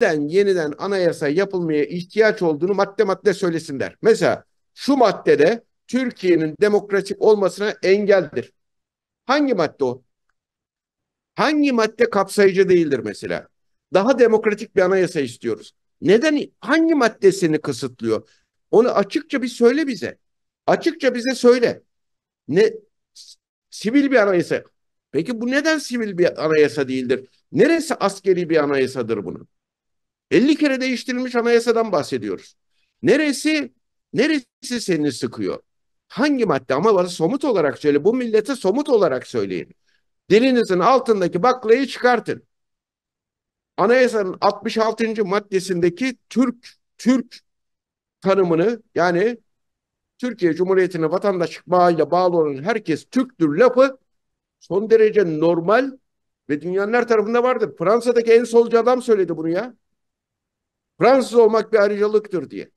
neden yeniden anayasa yapılmaya ihtiyaç olduğunu madde madde söylesinler. Mesela şu maddede Türkiye'nin demokratik olmasına engeldir. Hangi madde o? Hangi madde kapsayıcı değildir mesela? Daha demokratik bir anayasa istiyoruz. Neden hangi maddesini kısıtlıyor? Onu açıkça bir söyle bize. Açıkça bize söyle. Ne sivil bir anayasa. Peki bu neden sivil bir anayasa değildir? Neresi askeri bir anayasadır bunun? 50 kere değiştirilmiş anayasadan bahsediyoruz. Neresi neresi seni sıkıyor? Hangi madde ama bana somut olarak söyle. Bu millete somut olarak söyleyin. Dilinizin altındaki baklayı çıkartın. Anayasanın 66. maddesindeki Türk Türk tanımını yani Türkiye Cumhuriyetinin vatandaşlık bağıyla bağlı olan herkes Türktür lafı son derece normal ve dünyanın her tarafında vardır. Fransa'daki en solcu adam söyledi bunu ya. Fransız olmak bir ayrıcalıktır diye.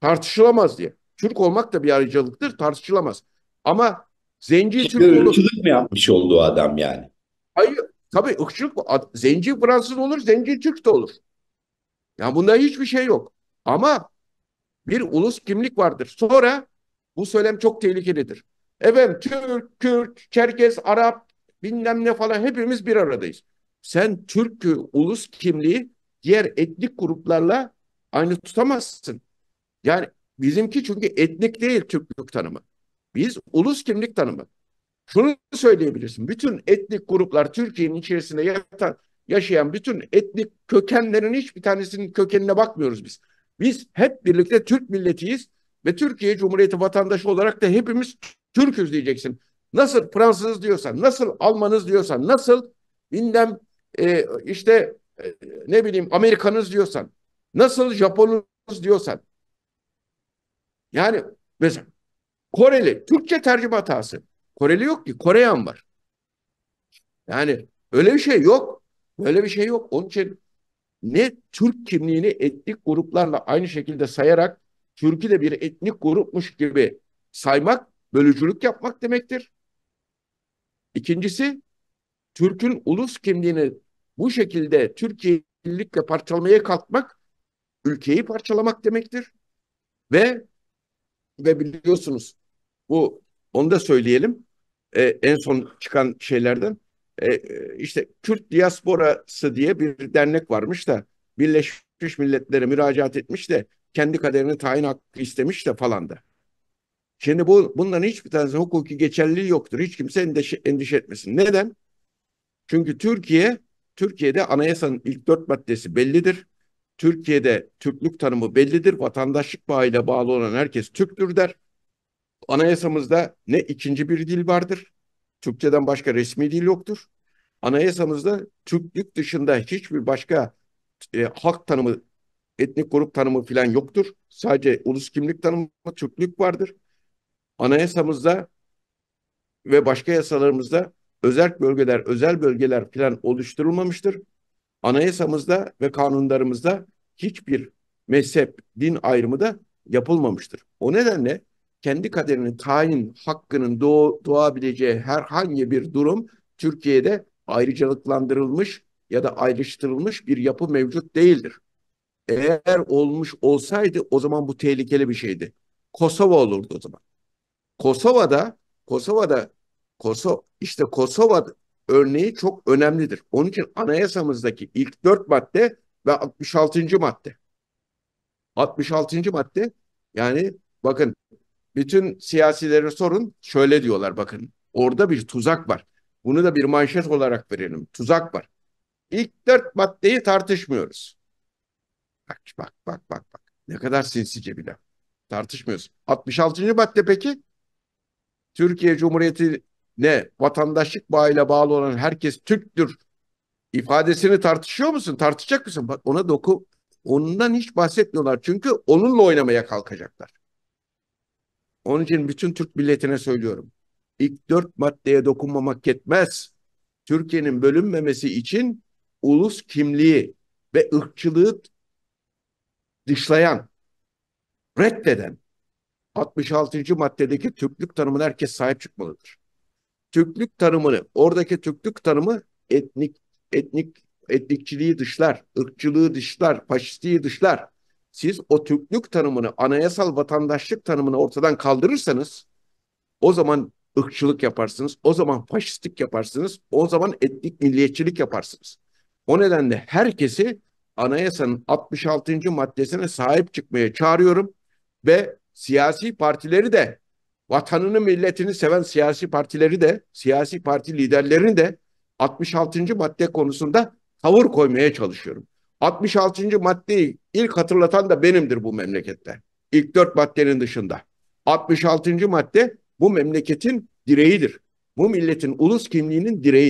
Tartışılamaz diye. Türk olmak da bir ayrıcalıktır tartışılamaz. Ama zenci Türk olur. Irkçılık mı yapmış oldu adam yani? Hayır. Tabii ırkçılık zenci Fransız olur, zenci Türk de olur. Yani bunda hiçbir şey yok. Ama bir ulus kimlik vardır. Sonra bu söylem çok tehlikelidir. Efendim Türk, Kürt, Çerkez, Arap bilmem ne falan hepimiz bir aradayız. Sen Türk'ü, ulus kimliği diğer etnik gruplarla aynı tutamazsın. Yani bizimki çünkü etnik değil Türklük tanımı. Biz ulus kimlik tanımı. Şunu söyleyebilirsin. Bütün etnik gruplar Türkiye'nin içerisinde yatan, yaşayan bütün etnik kökenlerin hiçbir tanesinin kökenine bakmıyoruz biz. Biz hep birlikte Türk milletiyiz ve Türkiye Cumhuriyeti vatandaşı olarak da hepimiz Türk'üz diyeceksin. Nasıl Fransız diyorsan, nasıl Almanız diyorsan, nasıl bilmem e, işte ee, ne bileyim Amerikanız diyorsan, nasıl Japonuz diyorsan. Yani mesela Koreli, Türkçe tercüme hatası. Koreli yok ki, Koreyan var. Yani öyle bir şey yok. Böyle bir şey yok. Onun için ne Türk kimliğini etnik gruplarla aynı şekilde sayarak Türk'ü de bir etnik grupmuş gibi saymak, bölücülük yapmak demektir. İkincisi, Türk'ün ulus kimliğini bu şekilde Türkiye'yi parçalamaya kalkmak ülkeyi parçalamak demektir. Ve ve biliyorsunuz bu onu da söyleyelim. E, en son çıkan şeylerden e, e işte Kürt diasporası diye bir dernek varmış da Birleşmiş Milletler'e müracaat etmiş de kendi kaderini tayin hakkı istemiş de falan da. Şimdi bu bunların hiçbir tanesi hukuki geçerliliği yoktur. Hiç kimse endişe, endişe etmesin. Neden? Çünkü Türkiye Türkiye'de anayasanın ilk dört maddesi bellidir. Türkiye'de Türklük tanımı bellidir. Vatandaşlık bağıyla bağlı olan herkes Türktür der. Anayasamızda ne ikinci bir dil vardır. Türkçeden başka resmi dil yoktur. Anayasamızda Türklük dışında hiçbir başka e, halk tanımı, etnik grup tanımı falan yoktur. Sadece ulus kimlik tanımı Türklük vardır. Anayasamızda ve başka yasalarımızda özel bölgeler, özel bölgeler falan oluşturulmamıştır. Anayasamızda ve kanunlarımızda hiçbir mezhep, din ayrımı da yapılmamıştır. O nedenle kendi kaderinin tayin hakkının doğ, doğabileceği herhangi bir durum Türkiye'de ayrıcalıklandırılmış ya da ayrıştırılmış bir yapı mevcut değildir. Eğer olmuş olsaydı o zaman bu tehlikeli bir şeydi. Kosova olurdu o zaman. Kosova'da Kosova'da Kosova, işte Kosova örneği çok önemlidir. Onun için anayasamızdaki ilk dört madde ve 66. madde. 66. madde yani bakın bütün siyasilere sorun şöyle diyorlar bakın orada bir tuzak var. Bunu da bir manşet olarak verelim. Tuzak var. İlk dört maddeyi tartışmıyoruz. Bak bak bak bak bak. Ne kadar sinsice bile. Tartışmıyoruz. 66. madde peki? Türkiye Cumhuriyeti ne vatandaşlık bağıyla bağlı olan herkes Türktür ifadesini tartışıyor musun? Tartışacak mısın? Bak ona doku. Ondan hiç bahsetmiyorlar. Çünkü onunla oynamaya kalkacaklar. Onun için bütün Türk milletine söylüyorum. İlk dört maddeye dokunmamak yetmez. Türkiye'nin bölünmemesi için ulus kimliği ve ırkçılığı dışlayan, reddeden 66. maddedeki Türklük tanımına herkes sahip çıkmalıdır. Türklük tarımını, oradaki Türklük tarımı etnik etnik etnikçiliği dışlar, ırkçılığı dışlar, faşistliği dışlar. Siz o Türklük tanımını, anayasal vatandaşlık tanımını ortadan kaldırırsanız o zaman ırkçılık yaparsınız, o zaman faşistlik yaparsınız, o zaman etnik milliyetçilik yaparsınız. O nedenle herkesi anayasanın 66. maddesine sahip çıkmaya çağırıyorum ve siyasi partileri de vatanını milletini seven siyasi partileri de siyasi parti liderlerini de 66. madde konusunda tavır koymaya çalışıyorum. 66. maddeyi ilk hatırlatan da benimdir bu memlekette. İlk dört maddenin dışında. 66. madde bu memleketin direğidir. Bu milletin ulus kimliğinin direği.